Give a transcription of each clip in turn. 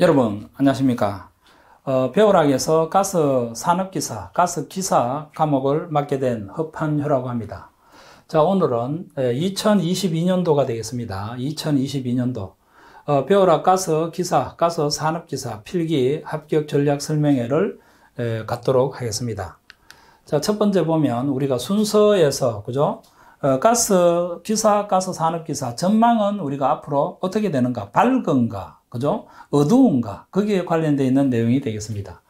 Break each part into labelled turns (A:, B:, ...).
A: 여러분 안녕하십니까 어, 배우락에서 가스 산업기사, 가스기사 과목을 맡게 된 허판효라고 합니다 자 오늘은 2022년도가 예, 되겠습니다 2022년도 어, 배우락 가스기사, 가스산업기사 필기 합격 전략 설명회를 에, 예, 갖도록 하겠습니다 자첫 번째 보면 우리가 순서에서 그죠 어, 가스 기사, 가스 산업 기사 전망은 우리가 앞으로 어떻게 되는가? 밝은가? 그죠? 어두운가? 거기에 관련되어 있는 내용이 되겠습니다.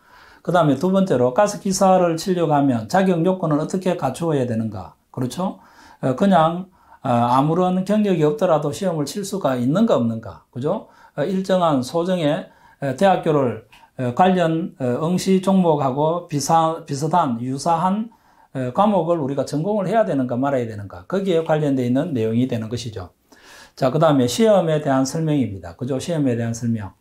A: 그 다음에 두 번째로 가스 기사를 치려고 하면 자격 요건을 어떻게 갖추어야 되는가? 그렇죠? 어, 그냥 어, 아무런 경력이 없더라도 시험을 칠 수가 있는가 없는가? 그죠? 일정한 소정의 대학교를 관련 응시 종목하고 비사, 비슷한 유사한 과목을 어, 우리가 전공을 해야 되는가 말아야 되는가 거기에 관련되어 있는 내용이 되는 것이죠. 자, 그 다음에 시험에 대한 설명입니다. 그죠? 시험에 대한 설명.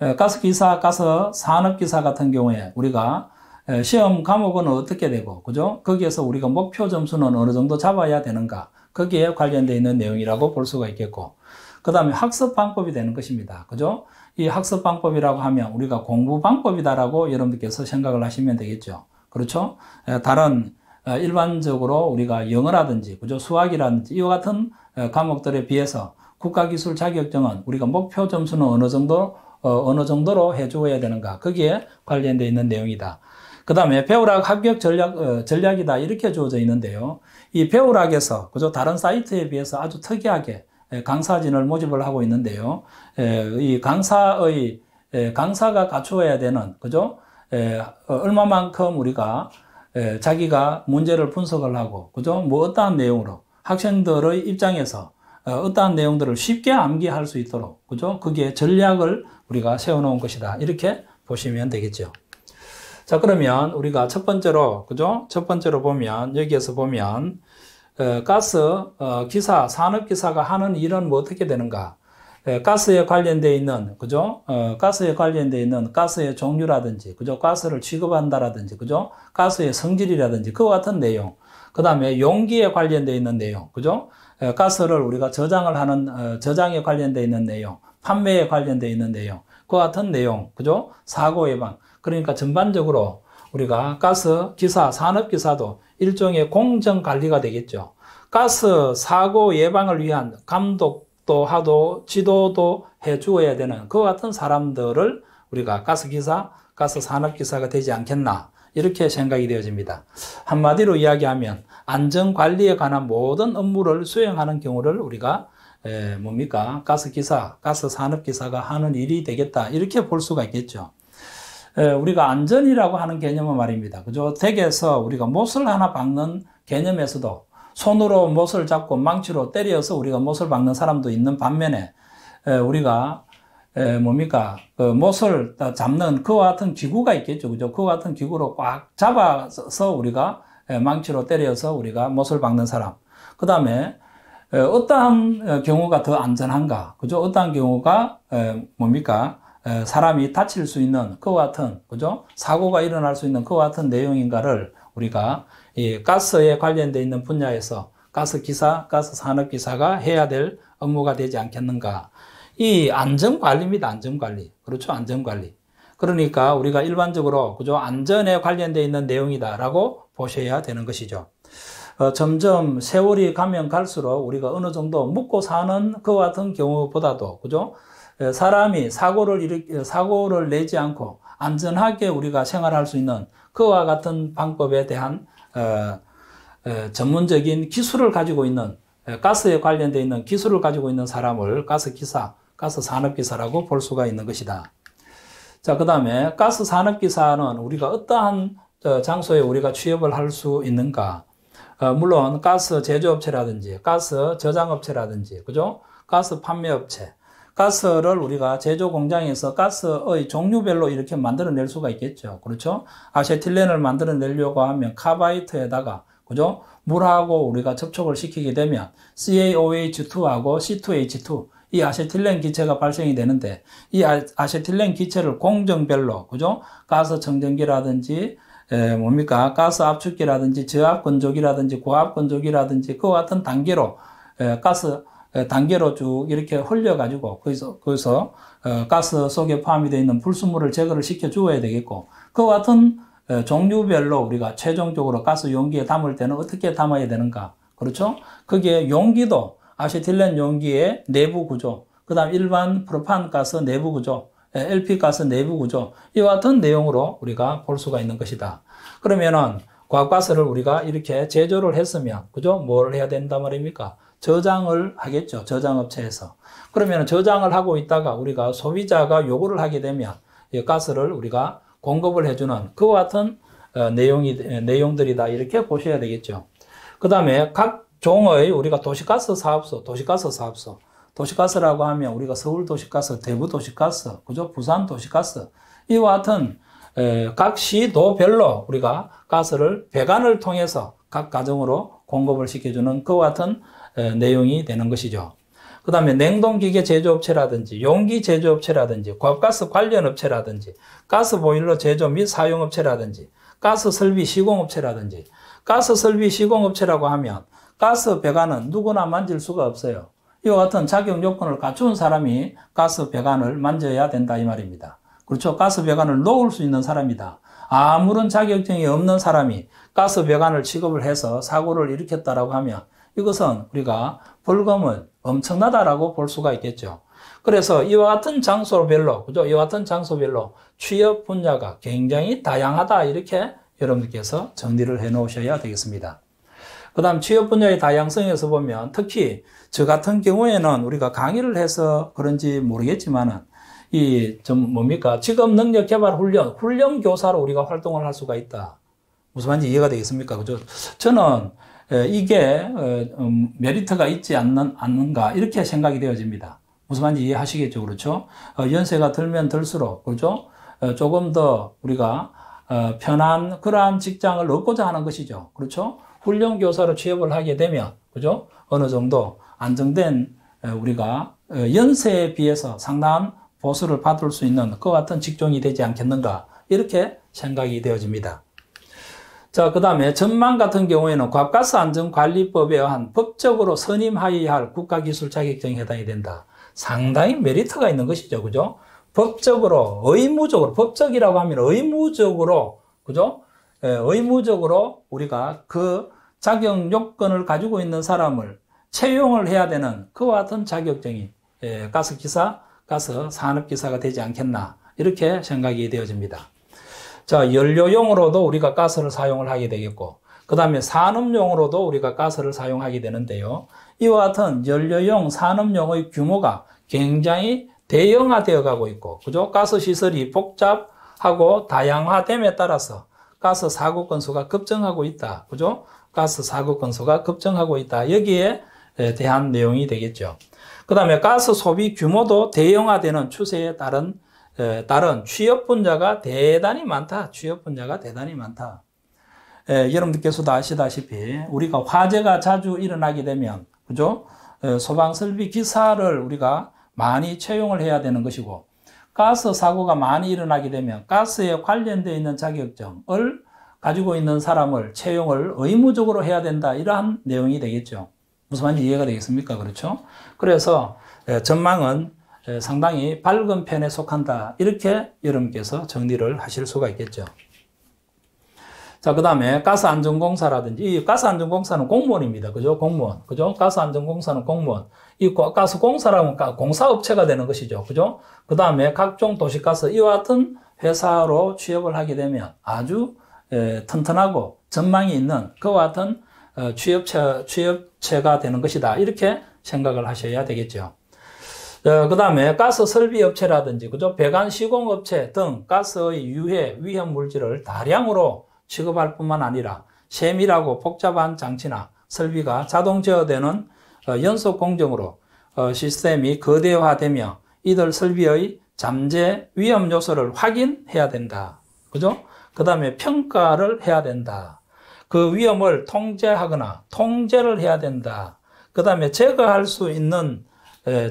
A: 어, 가스기사, 가스 산업기사 같은 경우에 우리가 어, 시험 과목은 어떻게 되고, 그죠? 거기에서 우리가 목표 점수는 어느 정도 잡아야 되는가 거기에 관련되어 있는 내용이라고 볼 수가 있겠고, 그 다음에 학습 방법이 되는 것입니다. 그죠? 이 학습 방법이라고 하면 우리가 공부 방법이다라고 여러분들께서 생각을 하시면 되겠죠. 그렇죠? 다른 어, 일반적으로 우리가 영어라든지 그죠 수학이라든지 이와 같은 어, 과목들에 비해서 국가기술 자격증은 우리가 목표 점수는 어느 정도 어, 어느 정도로 해주어야 되는가 거기에 관련되어 있는 내용이다. 그 다음에 배우락 합격 전략, 어, 전략이다 이렇게 주어져 있는데요. 이 배우락에서 그저 다른 사이트에 비해서 아주 특이하게 강사진을 모집을 하고 있는데요. 에, 이 강사의 에, 강사가 갖추어야 되는 그죠 에, 어, 얼마만큼 우리가 예, 자기가 문제를 분석을 하고 그죠? 뭐 어떠한 내용으로 학생들의 입장에서 어, 떠한 내용들을 쉽게 암기할 수 있도록 그죠? 그게 전략을 우리가 세워놓은 것이다. 이렇게 보시면 되겠죠. 자 그러면 우리가 첫 번째로 그죠? 첫 번째로 보면 여기에서 보면 어, 가스 어, 기사 산업 기사가 하는 일은 뭐 어떻게 되는가? 예, 가스에 관련되어 있는 그죠? 어, 가스에 관련되어 있는 가스의 종류라든지 그죠? 가스를 취급한다라든지 그죠? 가스의 성질이라든지 그와 같은 내용. 그다음에 용기에 관련되어 있는 내용. 그죠? 에, 예, 가스를 우리가 저장을 하는 어, 저장에 관련되어 있는 내용, 판매에 관련되어 있는 내용. 그와 같은 내용. 그죠? 사고 예방. 그러니까 전반적으로 우리가 가스 기사, 산업 기사도 일종의 공정 관리가 되겠죠. 가스 사고 예방을 위한 감독 또 하도 지도도 해주어야 되는 그 같은 사람들을 우리가 가스기사, 가스산업기사가 되지 않겠나 이렇게 생각이 되어집니다. 한마디로 이야기하면 안전관리에 관한 모든 업무를 수행하는 경우를 우리가 에, 뭡니까? 가스기사, 가스산업기사가 하는 일이 되겠다 이렇게 볼 수가 있겠죠. 에, 우리가 안전이라고 하는 개념은 말입니다. 그죠? 댁에서 우리가 못을 하나 박는 개념에서도 손으로 못을 잡고 망치로 때려서 우리가 못을 박는 사람도 있는 반면에 우리가 뭡니까 그 못을 잡는 그와 같은 기구가 있겠죠, 그죠? 그와 같은 기구로 꽉 잡아서 우리가 망치로 때려서 우리가 못을 박는 사람. 그 다음에 어떠한 경우가 더 안전한가, 그죠? 어떠한 경우가 뭡니까? 사람이 다칠 수 있는 그와 같은, 그죠? 사고가 일어날 수 있는 그와 같은 내용인가를 우리가 이 가스에 관련되어 있는 분야에서 가스 기사, 가스 산업 기사가 해야 될 업무가 되지 않겠는가. 이 안전 관리입니다. 안전 관리. 그렇죠. 안전 관리. 그러니까 우리가 일반적으로 그죠 안전에 관련되어 있는 내용이다라고 보셔야 되는 것이죠. 어, 점점 세월이 가면 갈수록 우리가 어느 정도 묵고 사는 그와 같은 경우보다도 그죠 사람이 사고를 일으 사고를 내지 않고 안전하게 우리가 생활할 수 있는 그와 같은 방법에 대한 어, 어, 전문적인 기술을 가지고 있는 어, 가스에 관련되어 있는 기술을 가지고 있는 사람을 가스 기사, 가스 산업 기사라고 볼 수가 있는 것이다. 자, 그 다음에 가스 산업 기사는 우리가 어떠한 장소에 우리가 취업을 할 수 있는가? 물론 가스 제조업체라든지 가스 저장업체라든지 그죠? 가스 판매업체 가스를 우리가 제조 공장에서 가스의 종류별로 이렇게 만들어낼 수가 있겠죠. 그렇죠? 아세틸렌을 만들어내려고 하면 카바이트에다가 그죠? 물하고 우리가 접촉을 시키게 되면 CaOH2하고 C2H2 이 아세틸렌 기체가 발생이 되는데 이 아, 아세틸렌 기체를 공정별로 그죠? 가스 청정기라든지 에, 뭡니까? 가스 압축기라든지 저압 건조기라든지 고압 건조기라든지 그와 같은 단계로 에, 가스 어, 단계로 쭉 이렇게 흘려가지고 거기서 거기서 어, 가스 속에 포함이 되어 있는 불순물을 제거를 시켜 주어야 되겠고 그와 같은 어, 종류별로 우리가 최종적으로 가스 용기에 담을 때는 어떻게 담아야 되는가 그렇죠? 그게 용기도 아세틸렌 용기의 내부 구조 그다음 일반 프로판 가스 내부 구조 예, LP 가스 내부 구조 이와 같은 내용으로 우리가 볼 수가 있는 것이다. 그러면은 과학가스를 우리가 이렇게 제조를 했으면 그죠? 뭘 해야 된다 말입니까? 저장을 하겠죠. 저장업체에서. 그러면 저장을 하고 있다가 우리가 소비자가 요구를 하게 되면 가스를 우리가 공급을 해주는 그와 같은 어, 내용이, 내용들이다. 이렇게 보셔야 되겠죠. 그 다음에 각 종의 우리가 도시가스 사업소, 도시가스 사업소, 도시가스라고 하면 우리가 서울 도시가스, 대구 도시가스, 그죠? 부산 도시가스, 이와 같은 각 시도별로 우리가 가스를 배관을 통해서 각 가정으로 공급을 시켜주는 그와 같은 어, 내용이 되는 것이죠. 그 다음에 냉동기계 제조업체라든지 용기 제조업체라든지 과 곽가스 관련 업체라든지 가스 보일러 제조 및 사용업체라든지 가스 설비 시공업체라든지 가스 설비 시공업체라고 하면 가스 배관은 누구나 만질 수가 없어요. 이와 같은 자격 요건을 갖춘 사람이 가스 배관을 만져야 된다 이 말입니다. 그렇죠. 가스 배관을 놓을 수 있는 사람이다. 아무런 자격증이 없는 사람이 가스 배관을 취급을 해서 사고를 일으켰다라고 하면 이것은 우리가 벌금을 엄청나다라고 볼 수가 있겠죠. 그래서 이와 같은 장소별로, 그죠? 이와 같은 장소별로 취업 분야가 굉장히 다양하다 이렇게 여러분께서 정리를 해 놓으셔야 되겠습니다. 그 다음 취업 분야의 다양성에서 보면 특히 저 같은 경우에는 우리가 강의를 해서 그런지 모르겠지만은 이좀 뭡니까? 직업 능력 개발 훈련, 훈련 교사로 우리가 활동을 할 수가 있다. 무슨 말인지 이해가 되겠습니까? 그죠? 저는 이게 어, 음, 메리트가 있지 않는, 않는가 이렇게 생각이 되어집니다. 무슨 말인지 이해하시겠죠, 그렇죠? 어, 연세가 들면 들수록 그렇죠? 어, 조금 더 우리가 편한 그러한 직장을 얻고자 하는 것이죠, 그렇죠? 훈련 교사로 취업을 하게 되면 그죠? 어느 정도 안정된 우리가 연세에 비해서 상당한 보수를 받을 수 있는 그 같은 직종이 되지 않겠는가 이렇게 생각이 되어집니다. 자, 그 다음에 전망 같은 경우에는 과가스안전관리법에 의한 법적으로 선임하여야 할 국가기술 자격증에 해당이 된다. 상당히 메리트가 있는 것이죠. 그죠? 법적으로, 의무적으로, 법적이라고 하면 의무적으로, 그죠? 예, 의무적으로 우리가 그 자격 요건을 가지고 있는 사람을 채용을 해야 되는 그와 같은 자격증이 예, 가스기사, 가스 산업기사가 되지 않겠나. 이렇게 생각이 되어집니다. 자, 연료용으로도 우리가 가스를 사용을 하게 되겠고, 그 다음에 산업용으로도 우리가 가스를 사용하게 되는데요. 이와 같은 연료용, 산업용의 규모가 굉장히 대형화되어 가고 있고, 그죠? 가스 시설이 복잡하고 다양화됨에 따라서 가스 사고 건수가 급증하고 있다. 그죠? 가스 사고 건수가 급증하고 있다. 여기에 대한 내용이 되겠죠. 그 다음에 가스 소비 규모도 대형화되는 추세에 따른 따른 예, 취업분자가 대단히 많다. 취업분자가 대단히 많다. 예, 여러분들께서도 아시다시피 우리가 화재가 자주 일어나게 되면 그죠? 예, 소방 설비 기사를 우리가 많이 채용을 해야 되는 것이고 가스 사고가 많이 일어나게 되면 가스에 관련되어 있는 자격증을 가지고 있는 사람을 채용을 의무적으로 해야 된다 이러한 내용이 되겠죠. 무슨 말인지 이해가 되겠습니까? 그렇죠? 그래서 예, 전망은 상당히 밝은 편에 속한다. 이렇게 여러분께서 정리를 하실 수가 있겠죠. 자, 그 다음에 가스안전공사라든지, 이 가스안전공사는 공무원입니다. 그죠? 공무원. 그죠? 가스안전공사는 공무원. 이 가스공사라면 공사업체가 되는 것이죠. 그죠? 그 다음에 각종 도시가스, 이와 같은 회사로 취업을 하게 되면 아주 에, 튼튼하고 전망이 있는 그와 같은 어, 취업체, 취업체가 되는 것이다. 이렇게 생각을 하셔야 되겠죠. 어, 그 다음에 가스 설비 업체라든지, 그죠? 배관 시공 업체 등 가스의 유해, 위험 물질을 다량으로 취급할 뿐만 아니라 세밀하고 복잡한 장치나 설비가 자동 제어되는 어, 연속 공정으로 어, 시스템이 거대화되며 이들 설비의 잠재 위험 요소를 확인해야 된다. 그죠? 그 다음에 평가를 해야 된다. 그 위험을 통제하거나 통제를 해야 된다. 그 다음에 제거할 수 있는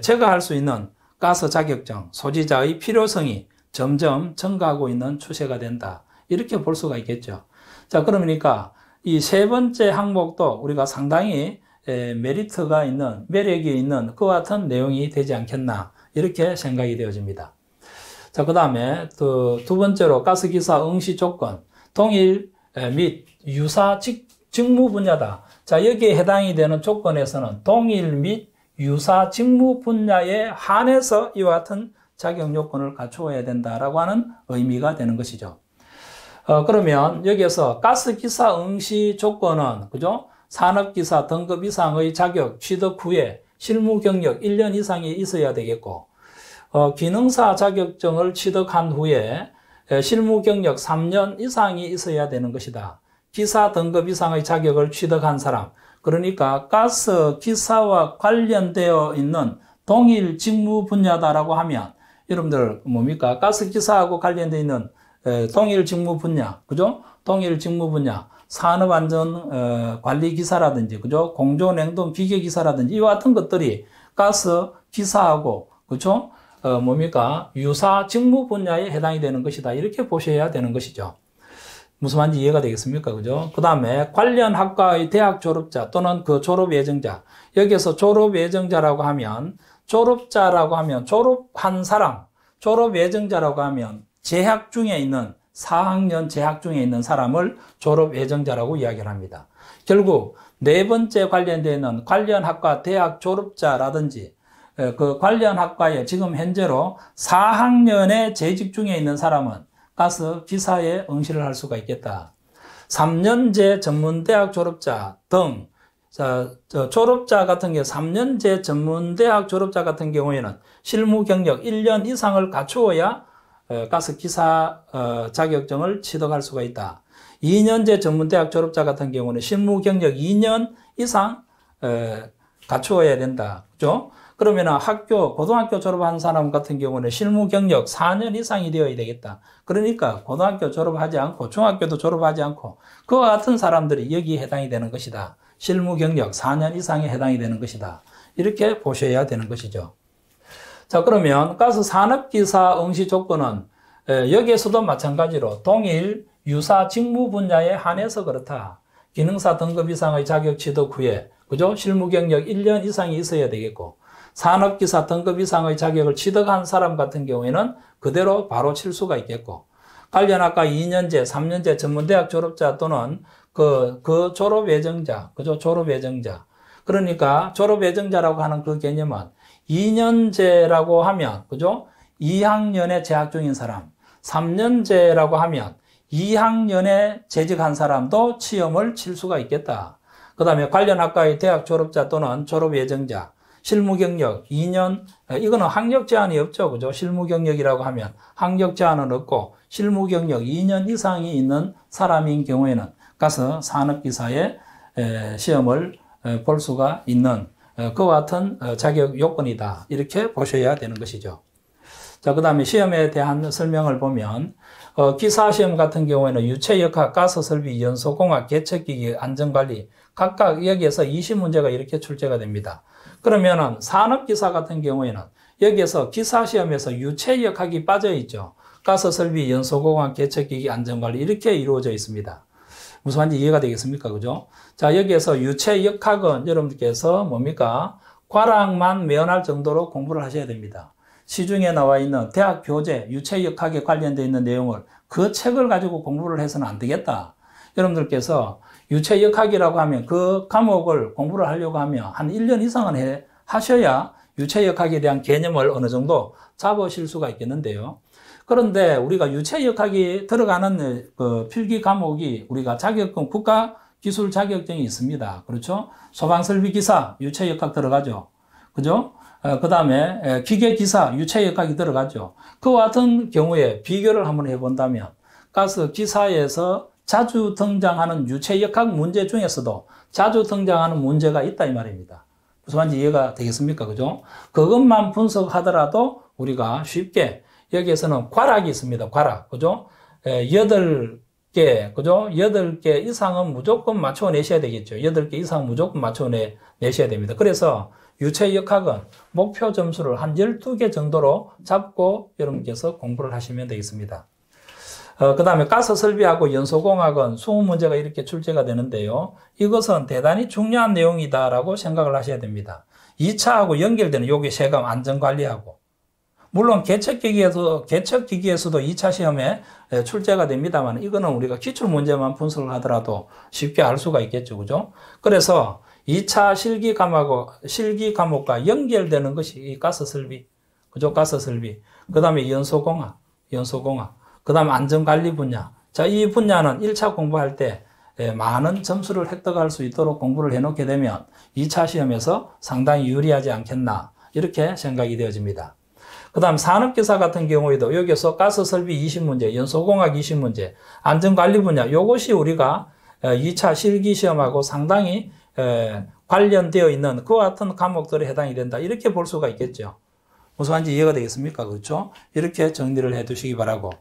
A: 제거할 수 있는 가스 자격증 소지자의 필요성이 점점 증가하고 있는 추세가 된다. 이렇게 볼 수가 있겠죠. 자, 그러니까 이 세 번째 항목도 우리가 상당히 메리트가 있는, 매력이 있는 그 같은 내용이 되지 않겠나. 이렇게 생각이 되어집니다. 자, 그 다음에 두 번째로 가스기사 응시 조건, 동일 및 유사 직, 직무 분야다. 자, 여기에 해당이 되는 조건에서는 동일 및 유사 직무 분야에 한해서 이와 같은 자격 요건을 갖추어야 된다라고 하는 의미가 되는 것이죠. 어, 그러면 여기에서 가스기사 응시 조건은 그죠? 산업기사 등급 이상의 자격 취득 후에 실무 경력 1년 이상이 있어야 되겠고 어, 기능사 자격증을 취득한 후에 실무 경력 3년 이상이 있어야 되는 것이다. 기사 등급 이상의 자격을 취득한 사람, 그러니까 가스 기사와 관련되어 있는 동일 직무 분야다라고 하면 여러분들 뭡니까? 가스 기사하고 관련되어 있는 동일 직무 분야, 그죠? 동일 직무 분야, 산업안전 어, 관리 기사라든지, 그죠? 공조냉동 기계 기사라든지 이와 같은 것들이 가스 기사하고, 그죠? 어, 뭡니까? 유사 직무 분야에 해당이 되는 것이다. 이렇게 보셔야 되는 것이죠. 무슨 말인지 이해가 되겠습니까? 그죠? 그 다음에 관련 학과의 대학 졸업자 또는 그 졸업 예정자. 여기에서 졸업 예정자라고 하면 졸업자라고 하면 졸업한 사람, 졸업 예정자라고 하면 재학 중에 있는 4학년 재학 중에 있는 사람을 졸업 예정자라고 이야기를 합니다. 결국 네 번째 관련되는 관련 학과 대학 졸업자라든지 그 관련 학과에 지금 현재로 4학년에 재직 중에 있는 사람은 가서 기사에 응시를 할 수가 있겠다. 3년제 전문대학 졸업자 등 자, 졸업자 같은 경 3년제 전문대학 졸업자 같은 경우에는 실무 경력 1년 이상을 갖추어야 어, 가스 기사 어, 자격증을 취득할 수가 있다. 2년제 전문대학 졸업자 같은 경우는 실무 경력 2년 이상 어, 갖추어야 된다. 그죠? 그러면 학교, 고등학교 졸업한 사람 같은 경우는 실무 경력 4년 이상이 되어야 되겠다. 그러니까 고등학교 졸업하지 않고 중학교도 졸업하지 않고 그와 같은 사람들이 여기에 해당이 되는 것이다. 실무 경력 4년 이상에 해당이 되는 것이다. 이렇게 보셔야 되는 것이죠. 자, 그러면 가스 산업기사 응시 조건은 여기에서도 마찬가지로 동일 유사 직무 분야에 한해서 그렇다. 기능사 등급 이상의 자격 취득 후에 그죠? 실무 경력 1년 이상이 있어야 되겠고 산업기사 등급 이상의 자격을 취득한 사람 같은 경우에는 그대로 바로 칠 수가 있겠고 관련 학과 2년제, 3년제 전문대학 졸업자 또는 그, 그 졸업 예정자, 그죠? 졸업 예정자. 그러니까 졸업 예정자라고 하는 그 개념은 2년제라고 하면, 그죠? 2학년에 재학 중인 사람, 3년제라고 하면 2학년에 재직한 사람도 취업을칠 수가 있겠다. 그 다음에 관련 학과의 대학 졸업자 또는 졸업 예정자, 실무 경력 2년, 아, 이거는 학력 제한이 없죠. 그죠? 실무 경력이라고 하면 학력 제한은 없고 실무 경력 2년 이상이 있는 사람인 경우에는 가서 산업기사의 시험을 볼 수가 있는 어, 그와 같은 어, 자격 요건이다. 이렇게 보셔야 되는 것이죠. 자, 그 다음에 시험에 대한 설명을 보면, 어, 기사시험 같은 경우에는 유체역학, 가스설비, 연소공학, 개척기기, 안전관리, 각각 여기에서 20문제가 이렇게 출제가 됩니다. 그러면은 산업기사 같은 경우에는 여기에서 기사시험에서 유체역학이 빠져있죠. 가스설비, 연소공학, 개척기기, 안전관리 이렇게 이루어져 있습니다. 무슨 말인지 이해가 되겠습니까? 그죠? 자, 여기에서 유체역학은 여러분께서 들 뭡니까? 과락만 매연할 정도로 공부를 하셔야 됩니다. 시중에 나와 있는 대학 교재, 유체역학에 관련되어 있는 내용을 그 책을 가지고 공부를 해서는 안 되겠다. 여러분들께서 유체역학이라고 하면 그 과목을 공부를 하려고 하면 한 1년 이상은 해, 하셔야 유체역학에 대한 개념을 어느 정도 잡으실 수가 있겠는데요. 그런데 우리가 유체역학이 들어가는 그 필기 과목이 우리가 자격증 국가 기술 자격증이 있습니다. 그렇죠? 소방설비기사 유체역학 들어가죠. 그죠? 어, 그 다음에 기계기사 유체역학이 들어가죠. 그와 같은 경우에 비교를 한번 해본다면 가스기사에서 자주 등장하는 유체역학 문제 중에서도 자주 등장하는 문제가 있다 이 말입니다. 무슨 말인지 이해가 되겠습니까? 그죠? 그것만 분석하더라도 우리가 쉽게 여기에서는 과락이 있습니다. 과락. 그죠? 여덟 개, 그죠? 여덟 개 이상은 무조건 맞춰내셔야 되겠죠. 여덟 개 이상 무조건 맞춰내셔야 됩니다. 그래서 유체역학은 목표 점수를 한 12개 정도로 잡고 여러분께서 공부를 하시면 되겠습니다. 어, 그 다음에 가스 설비하고 연소공학은 20문제가 이렇게 출제가 되는데요. 이것은 대단히 중요한 내용이다라고 생각을 하셔야 됩니다. 2차하고 연결되는 요게 세금 안전관리하고 물론 개척기기에서, 개척기기에서도 2차 시험에 출제가 됩니다만, 이거는 우리가 기출문제만 분석을 하더라도 쉽게 알 수가 있겠죠. 그죠? 그래서 2차 실기 과목하고, 실기 과목과 연결되는 것이 가스 설비. 그죠? 가스 설비. 그 다음에 연소공학. 연소공학. 그 다음에 안전관리 분야. 자, 이 분야는 1차 공부할 때 예, 많은 점수를 획득할 수 있도록 공부를 해놓게 되면 2차 시험에서 상당히 유리하지 않겠나 이렇게 생각이 되어집니다. 그 다음 산업기사 같은 경우에도 여기서 가스설비 20문제, 연소공학 20문제, 안전관리 분야 요것이 우리가 2차 어, 실기시험하고 상당히 관련되어 있는 그와 같은 과목들에 해당이 된다 이렇게 볼 수가 있겠죠. 무슨 말인지 이해가 되겠습니까? 그렇죠? 이렇게 정리를 해두시기 바라고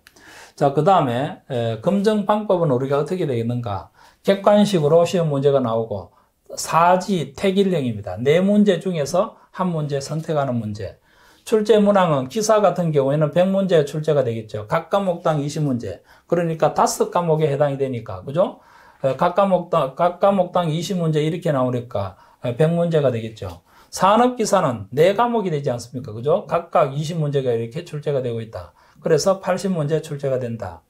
A: 자, 그 다음에 검증 방법은 우리가 어떻게 되겠는가? 객관식으로 시험 문제가 나오고 사지 태길령입니다. 네 문제 중에서 한 문제 선택하는 문제. 출제 문항은 기사 같은 경우에는 100문제 출제가 되겠죠. 각 과목당 20문제. 그러니까 다섯 과목에 해당이 되니까. 그죠? 각 과목당 각 과목당 20문제 이렇게 나오니까 100문제가 되겠죠. 산업 기사는 네 과목이 되지 않습니까? 그죠? 각각 20문제가 이렇게 출제가 되고 있다. 그래서 80문제 출제가 된다.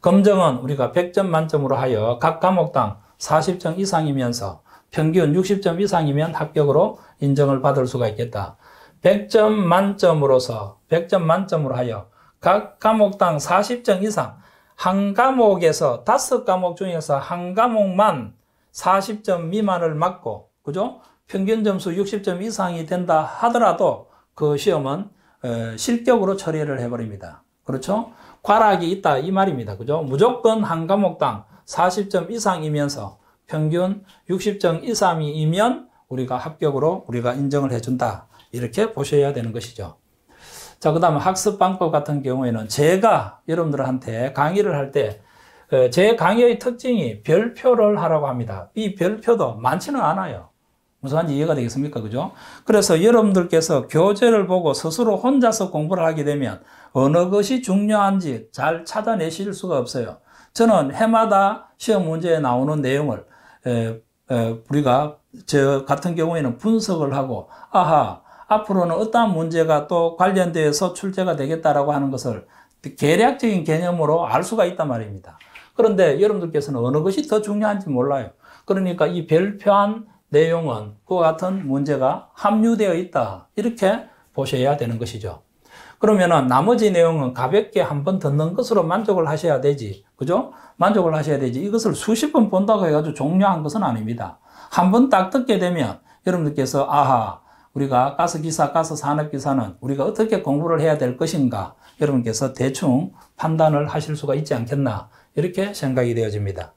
A: 검정은 우리가 100점 만점으로 하여 각 과목당 40점 이상이면서 평균 60점 이상이면 합격으로 인정을 받을 수가 있겠다. 100점 만점으로서 100점 만점으로 하여 각 과목당 40점 이상 한 과목에서 다섯 과목 중에서 한 과목만 40점 미만을 맞고 그죠? 평균 점수 60점 이상이 된다 하더라도 그 시험은 어, 실격으로 처리를 해버립니다. 그렇죠? 과락이 있다 이 말입니다. 그죠? 무조건 한 과목당 40점 이상이면서 평균 60점 이상이면 우리가 합격으로 우리가 인정을 해준다. 이렇게 보셔야 되는 것이죠. 자, 그 다음에 학습 방법 같은 경우에는 제가 여러분들한테 강의를 할 때제 어, 강의의 특징이 별표를 하라고 합니다. 이 별표도 많지는 않아요. 무슨 말인지 이해가 되겠습니까? 그죠? 그래서 여러분들께서 교재를 보고 스스로 혼자서 공부를 하게 되면 어느 것이 중요한지 잘 찾아내실 수가 없어요. 저는 해마다 시험 문제에 나오는 내용을 에, 에, 우리가 저 같은 경우에는 분석을 하고 아하 앞으로는 어떠한 문제가 또 관련돼서 출제가 되겠다라고 하는 것을 계략적인 개념으로 알 수가 있단 말입니다. 그런데 여러분들께서는 어느 것이 더 중요한지 몰라요. 그러니까 이 별표한 내용은 그와 같은 문제가 합류되어 있다. 이렇게 보셔야 되는 것이죠. 그러면은 나머지 내용은 가볍게 한 번 듣는 것으로 만족을 하셔야 되지. 그죠? 만족을 하셔야 되지. 이것을 수십 번 본다고 해가지고 종료한 것은 아닙니다. 한 번 딱 듣게 되면 여러분들께서 아하, 우리가 가스기사, 가스산업기사는 우리가 어떻게 공부를 해야 될 것인가 여러분께서 대충 판단을 하실 수가 있지 않겠나 이렇게 생각이 되어집니다.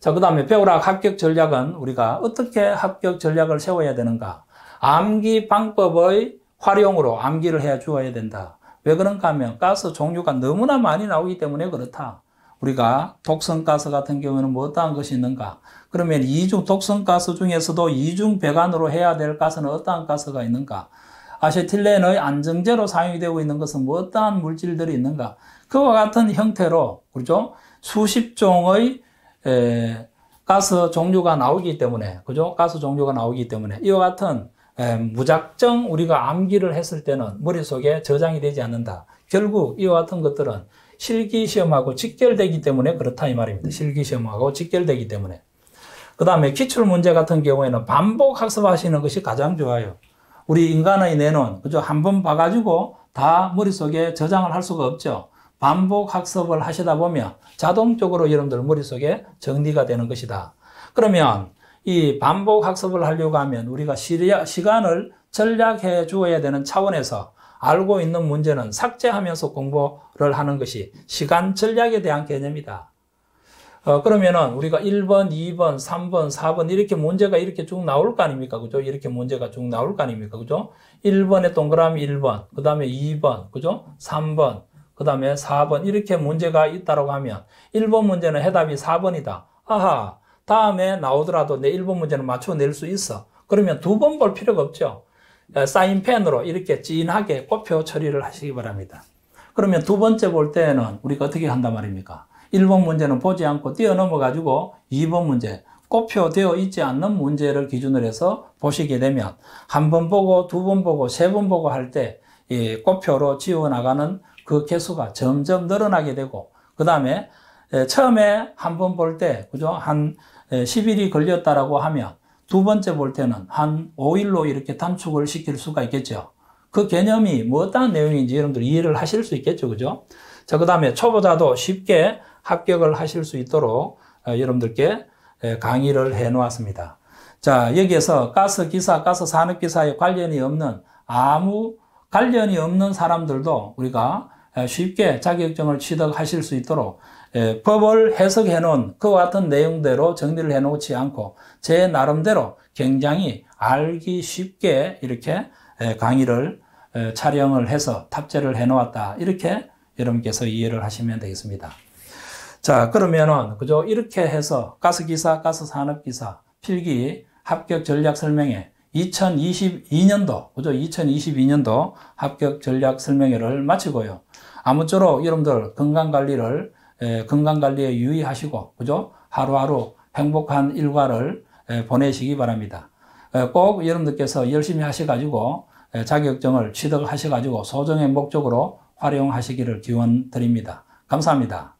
A: 자, 그 다음에 배우라 합격 전략은 우리가 어떻게 합격 전략을 세워야 되는가 암기 방법의 활용으로 암기를 해 주어야 된다. 왜 그런가 하면 가스 종류가 너무나 많이 나오기 때문에 그렇다. 우리가 독성가스 같은 경우에는 뭐 어떠한 것이 있는가? 그러면 이중 독성가스 중에서도 이중 배관으로 해야 될 가스는 어떠한 가스가 있는가? 아세틸렌의 안정제로 사용이 되고 있는 것은 뭐 어떠한 물질들이 있는가? 그와 같은 형태로 그렇죠? 수십 종의 에, 가스 종류가 나오기 때문에 그죠? 가스 종류가 나오기 때문에 이와 같은 음, 무작정 우리가 암기를 했을 때는 머릿속에 저장이 되지 않는다. 결국 이와 같은 것들은 실기시험하고 직결되기 때문에 그렇다 이 말입니다. 실기시험하고 직결되기 때문에. 그 다음에 기출문제 같은 경우에는 반복 학습하시는 것이 가장 좋아요. 우리 인간의 뇌는 그저 한번 봐가지고 다 머릿속에 저장을 할 수가 없죠. 반복 학습을 하시다 보면 자동적으로 여러분들 머릿속에 정리가 되는 것이다. 그러면 이 반복 학습을 하려고 하면 우리가 시간을 절약해 주어야 되는 차원에서 알고 있는 문제는 삭제하면서 공부를 하는 것이 시간 전략에 대한 개념이다. 어, 그러면은 우리가 1번, 2번, 3번, 4번 이렇게 문제가 이렇게 쭉 나올 거 아닙니까? 그죠? 이렇게 문제가 쭉 나올 거 아닙니까? 그죠? 1번에 동그라미 1번, 그 다음에 2번, 그죠? 3번, 그 다음에 4번 이렇게 문제가 있다라고 하면 1번 문제는 해답이 4번이다. 아하, 다음에 나오더라도 내 1번 문제는 맞춰낼 수 있어. 그러면 두 번 볼 필요가 없죠. 어, 사인펜으로 이렇게 진하게 꼽표 처리를 하시기 바랍니다. 그러면 두 번째 볼 때는 에 우리가 어떻게 한단 말입니까? 1번 문제는 보지 않고 뛰어넘어 가지고 2번 문제, 꼽표되어 있지 않는 문제를 기준으로 해서 보시게 되면 한 번 보고 두 번 보고 세 번 보고 할때이 꼽표로 지워나가는 그 개수가 점점 늘어나게 되고 그 다음에 처음에 한 번 볼 때 그죠 한 10일이 예, 걸렸다라고 하면두 번째 볼 때는 한 5일로 이렇게 단축을 시킬 수가 있겠죠. 그 개념이 뭐어떤 내용인지 여러분들 이해를 하실 수 있겠죠. 그죠? 자, 그 다음에 초보자도 쉽게 합격을 하실 수 있도록 어, 여러분들께 예, 강의를 해 놓았습니다. 자, 여기에서 가스 기사, 가스 산업 기사에 관련이 없는 아무 관련이 없는 사람들도 우리가 어, 쉽게 자격증을 취득하실 수 있도록 예, 법을 해석해 놓은 그와 같은 내용대로 정리를 해 놓지 않고 제 나름대로 굉장히 알기 쉽게 이렇게 예, 강의를 예, 촬영을 해서 탑재를 해 놓았다. 이렇게 여러분께서 이해를 하시면 되겠습니다. 자, 그러면은 그죠? 이렇게 해서 가스 기사, 가스 산업 기사 필기 합격 전략 설명회 2022년도, 그죠? 2022년도 합격 전략 설명회를 마치고요. 아무쪼록 여러분들 건강 관리를 예, 건강 관리에 유의하시고 그죠? 하루하루 행복한 일과를 예, 보내시기 바랍니다. 예, 꼭 여러분들께서 열심히 하셔가지고 자격증을 취득하셔가지고 소정의 목적으로 활용하시기를 기원 드립니다. 감사합니다.